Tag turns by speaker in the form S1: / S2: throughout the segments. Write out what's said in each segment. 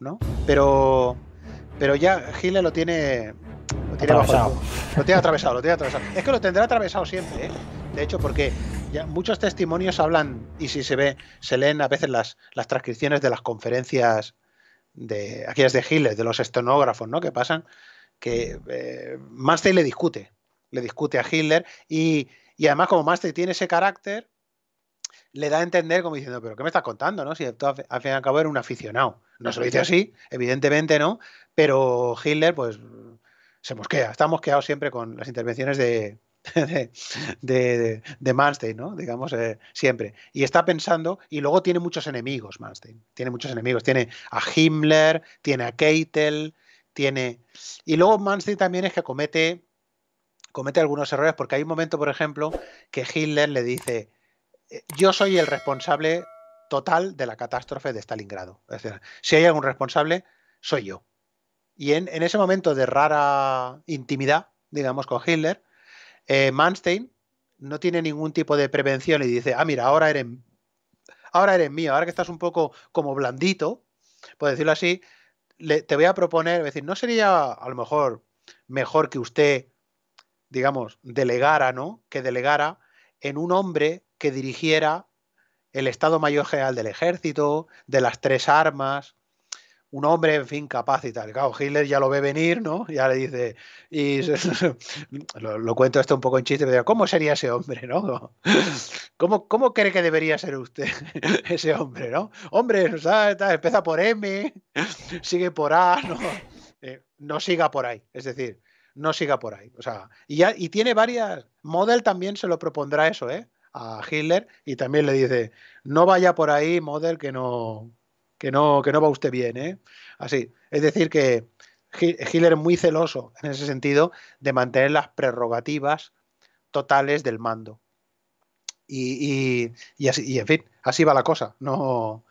S1: ¿no? Pero, pero ya Hitler lo tiene. Lo tiene atravesado. lo tiene atravesado, Es que lo tendrá atravesado siempre, ¿eh? De hecho, porque ya muchos testimonios hablan, y si se ve, se leen a veces las, las transcripciones de las conferencias de aquellas de Hitler de los estenógrafos ¿no? Que pasan, que eh, le discute, le discute a Hitler y, y además como Manstein tiene ese carácter, le da a entender como diciendo, pero ¿qué me estás contando? ¿no? Si al fin y al cabo eres un aficionado. No se lo dice así, evidentemente no, pero Hitler pues se mosquea, está mosqueado siempre con las intervenciones de, de, de, Manstein, ¿no? digamos, eh, siempre. Y está pensando, y luego tiene muchos enemigos Manstein, tiene muchos enemigos, tiene a Himmler, tiene a Keitel, tiene... Y luego Manstein también es que comete, comete algunos errores, porque hay un momento, por ejemplo, que Hitler le dice, eh, yo soy el responsable total de la catástrofe de Stalingrado. Es decir, si hay algún responsable, soy yo. Y en, ese momento de rara intimidad, digamos, con Hitler, eh, Manstein no tiene ningún tipo de prevención y dice, ah, mira, ahora eres, ahora mío, ahora que estás un poco como blandito, por decirlo así, te voy a proponer, decir, ¿no sería a lo mejor mejor que usted, digamos, delegara, ¿no? Que delegara en un hombre que dirigiera el Estado Mayor General del Ejército, de las tres armas, un hombre, en fin, capaz y tal. Claro, Hitler ya lo ve venir, ¿no? Ya le dice, y lo, cuento esto un poco en chiste, pero ¿cómo sería ese hombre, no? ¿Cómo, cómo cree que debería ser usted ese hombre, no? Hombre, o sea, empieza por M, sigue por A, ¿no? Eh, no siga por ahí, es decir, no siga por ahí. O sea, ya, y tiene varias, Model también se lo propondrá eso, ¿eh? a Hitler y también le dice, no vaya por ahí, Model, que no, que no, que no va usted bien. ¿eh? Así, es decir, que Hitler es muy celoso en ese sentido de mantener las prerrogativas totales del mando. Y, y, y, así, en fin, así va la cosa. No...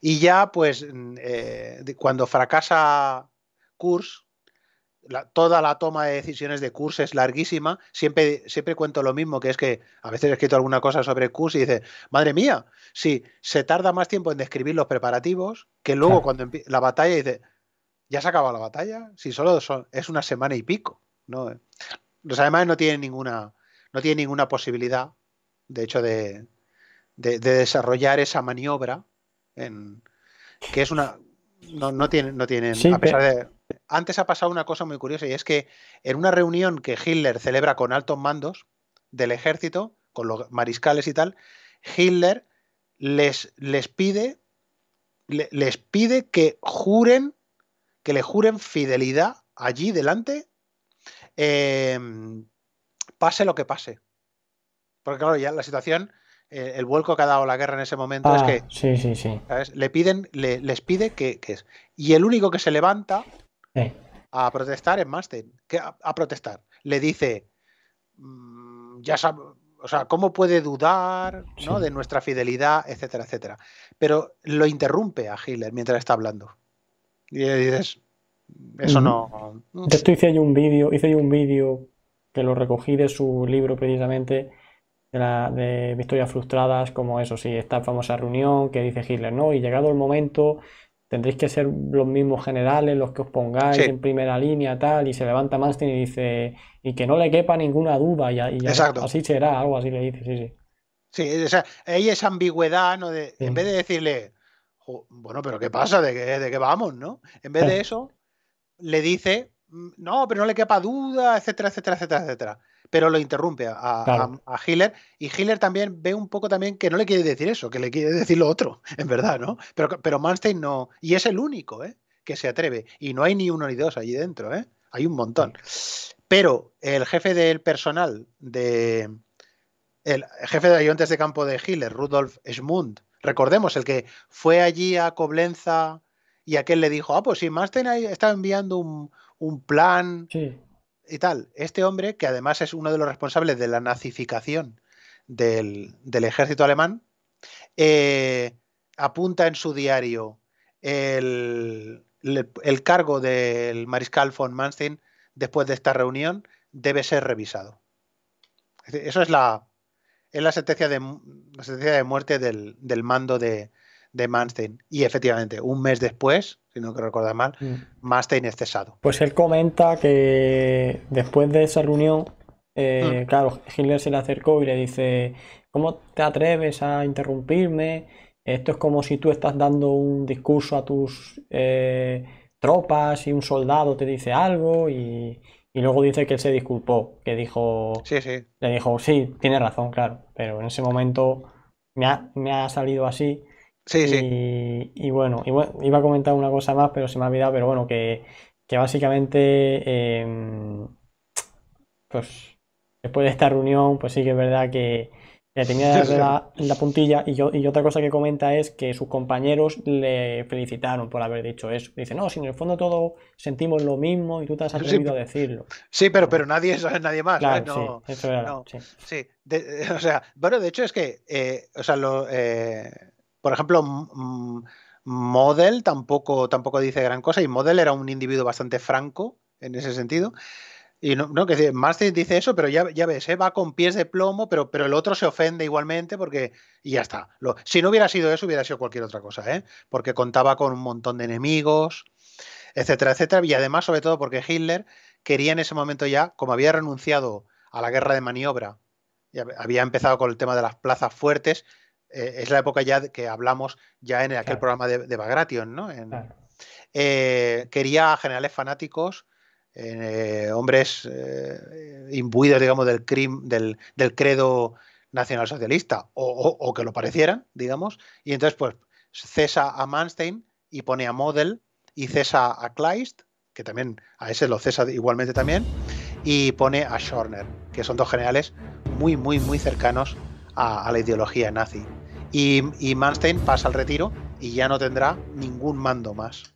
S1: Y ya, pues, mm, eh, cuando fracasa kurs toda la toma de decisiones de cursos es larguísima. Siempre, siempre cuento lo mismo, que es que a veces he escrito alguna cosa sobre curso y dice, madre mía, si se tarda más tiempo en describir los preparativos que luego cuando cuando la batalla dice, ya se acaba la batalla, si solo es una semana y pico. ¿no? Los además no tienen ninguna, no tiene ninguna posibilidad, de hecho, de, desarrollar esa maniobra en, que es una... No, no tienen, no tiene. a pesar de antes ha pasado una cosa muy curiosa y es que en una reunión que Hitler celebra con altos mandos del ejército, con los mariscales y tal, Hitler les, les pide les pide que juren que le juren fidelidad allí delante em, pase lo que pase. Porque claro, ya la situación, eh, el vuelco que ha dado la guerra en ese momento es ah, que
S2: sí, sí, sí.
S1: le piden, les pide que, Y el único que se levanta a protestar en más que a, protestar. Le dice, mm, ya sabe, o sea, ¿cómo puede dudar ¿no? de nuestra fidelidad, etcétera, etcétera? Pero lo interrumpe a Hitler mientras está hablando. Y le dices,
S2: eso no. esto hice un vídeo, hice yo un vídeo que lo recogí de su libro precisamente, de, la, de Frustradas, como eso, sí, esta famosa reunión que dice Hitler, ¿no? Y llegado el momento, tendréis que ser los mismos generales los que os pongáis en primera línea, tal, y se levanta Manstein y dice, y que no le quepa ninguna duda, y, así será, algo así le dice, sí, sí.
S1: Sí, o sea, hay esa ambigüedad, ¿no? De, En vez de decirle, bueno, pero ¿qué pasa? ¿De qué, ¿De qué vamos, no? En vez de eso, le dice, mm, no, pero no le quepa duda, etcétera, etcétera, etcétera, etcétera pero lo interrumpe a, Hiller y Hiller también ve un poco también que no le quiere decir eso, que le quiere decir lo otro, en verdad, ¿no? Pero, pero Manstein no, y es el único, ¿eh? Que se atreve, y no hay ni uno ni dos allí dentro, ¿eh? Hay un montón. Pero el jefe del personal de... El jefe de ayudantes de campo de Hiller, Rudolf Schmund, recordemos, el que fue allí a Coblenza y aquel le dijo, ah, pues si Manstein está enviando un, un plan sí y tal. Este hombre, que además es uno de los responsables de la nazificación del, ejército alemán, eh, apunta en su diario el, cargo del mariscal von Manstein después de esta reunión debe ser revisado. Eso es la, es la, sentencia, de, sentencia de muerte del, del mando de, de Manstein. Y efectivamente, un mes después, si no que recordar mal, mm. Manstein es cesado.
S2: Pues él comenta que después de esa reunión, eh, mm. claro, Hitler se le acercó y le dice, ¿cómo te atreves a interrumpirme? Esto es como si tú estás dando un discurso a tus eh, tropas y un soldado te dice algo y, luego dice que él se disculpó, que dijo... Sí, sí. Le dijo, sí, tiene razón, claro, pero en ese momento me ha, me ha salido así. Sí, sí. Y, bueno, iba a comentar una cosa más, pero se me ha olvidado, pero bueno, que, básicamente, em, pues después de esta reunión, pues sí que es verdad que le tenía la, puntilla. Y, yo, otra cosa que comenta es que sus compañeros le felicitaron por haber dicho eso. Dice, no, si en el fondo todos sentimos lo mismo y tú te has atrevido a
S1: decirlo. Sí, pero, pero nadie nadie más. ¿eh? Claro, No, sí, eso no, sí. o sea, bueno, de hecho es que, eh, o sea, lo. Eh, por ejemplo, Model tampoco, tampoco dice gran cosa y Model era un individuo bastante franco en ese sentido. Y no, que más dice eso, pero ya, ves, eh, va con pies de plomo, pero, pero el otro se ofende igualmente porque. Y ya está. si no hubiera sido eso, hubiera sido cualquier otra cosa, ¿eh? Porque contaba con un montón de enemigos, etcétera, etcétera. Y además, sobre todo, porque Hitler quería en ese momento ya, como había renunciado a la guerra de maniobra, y había empezado con el tema de las plazas fuertes, eh, es la época ya que hablamos ya en aquel programa de, Bagration, ¿no? Eh, quería generales fanáticos, eh, hombres imbuidos, digamos, del, del, credo nacionalsocialista, o, o, que lo parecieran, digamos, y entonces pues cesa a Manstein y pone a Model y cesa a Kleist, que también a ese lo cesa igualmente también, y pone a Schorner, que son dos generales muy, muy, muy cercanos a la ideología nazi. Y, Manstein pasa al retiro y ya no tendrá ningún mando más.